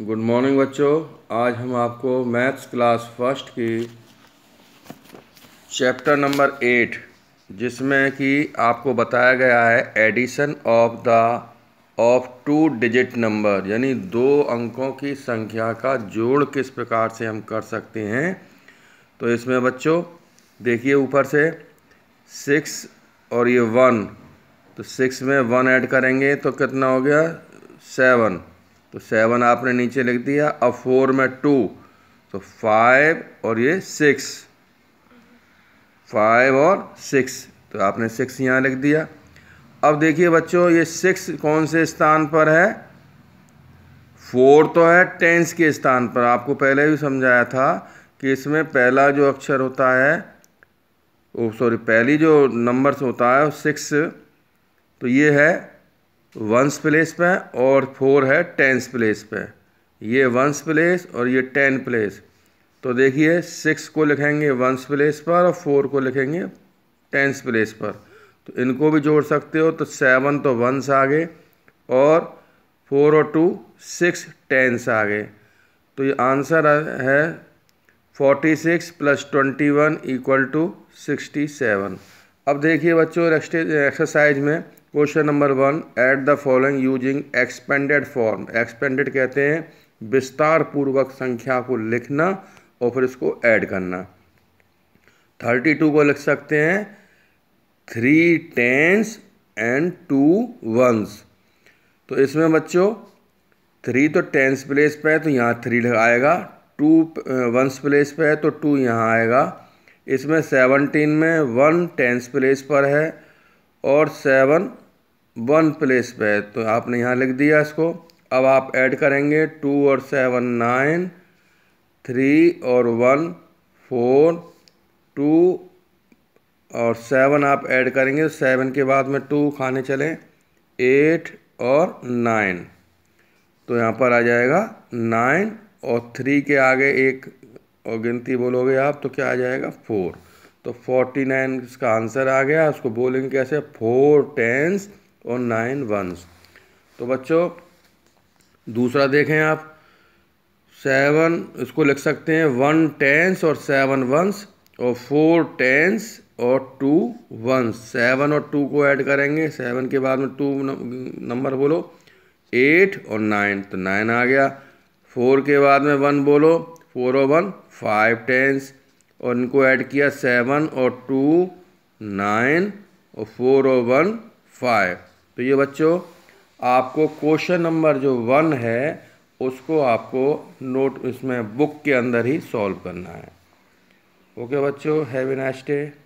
good morning बच्चों आज हम आपको मैथ्स क्लास फर्स्ट की चैप्टर नंबर एट जिसमें कि आपको बताया गया है addition of the of two digit number यानी दो अंकों की संख्या का जोड़ किस प्रकार से हम कर सकते हैं तो इसमें बच्चों देखिए ऊपर से सिक्स और ये वन तो सिक्स में वन ऐड करेंगे तो कितना हो गया सेवन तो सेवन आपने नीचे लिख दिया अब फोर में टू तो फाइव और ये सिक्स फाइव और सिक्स तो आपने सिक्स यहाँ लिख दिया अब देखिए बच्चों ये सिक्स कौन से स्थान पर है फोर तो है टेंस के स्थान पर आपको पहले भी समझाया था कि इसमें पहला जो अक्षर होता है ओ सॉरी पहली जो नंबर्स होता है सिक्स तो ये है वंस प्लेस पे और फोर है टेंस प्लेस पे ये वंस प्लेस और ये टेन प्लेस तो देखिए सिक्स को लिखेंगे वंस प्लेस पर और फोर को लिखेंगे टेंस प्लेस पर तो इनको भी जोड़ सकते हो तो सेवन तो वंस आ गए और फोर और टू सिक्स टेंस आ गए तो ये आंसर है forty six plus twenty one equal to sixty seven अब देखिए बच्चों एक्सरसाइज में question number one at the following using expanded form expanded कहते हैं विस्तार पूर्वक संख्या को लिखना और फिर इसको ऐड करना थर्टी टू को लिख सकते हैं three tens and two ones तो इसमें बच्चों थ्री तो टेंस प्लेस पे है तो यहाँ थ्री आएगा टू वंस प्लेस पे है तो टू यहाँ आएगा इसमें सेवनटीन में वन टेंस प्लेस पर है और सेवन वन प्लेस पे तो आपने यहाँ लिख दिया इसको अब आप ऐड करेंगे टू और सेवन नाइन थ्री और वन फोर टू और सेवन आप ऐड करेंगे तो सेवन के बाद में टू खाने चलें एट और नाइन तो यहाँ पर आ जाएगा नाइन और थ्री के आगे एक और गिनती बोलोगे आप तो क्या आ जाएगा फोर तो फोर्टी नाइन इसका आंसर आ गया उसको बोलेंगे कैसे फोर टेंस और नाइन वंस तो बच्चों दूसरा देखें आप सेवन इसको लिख सकते हैं वन टेंस और सेवन वंस और फोर टेंस और टू वंस सेवन और टू को ऐड करेंगे सेवन के बाद में टू नंबर बोलो एट और नाइन तो नाइन आ गया फोर के बाद में वन बोलो फोर और वन फाइव टेंस और इनको ऐड किया सेवन और टू नाइन और फोर और वन फाइव तो ये बच्चों आपको क्वेश्चन नंबर जो वन है उसको आपको नोट इसमें बुक के अंदर ही सॉल्व करना है ओके बच्चों हैव ए नाइस डे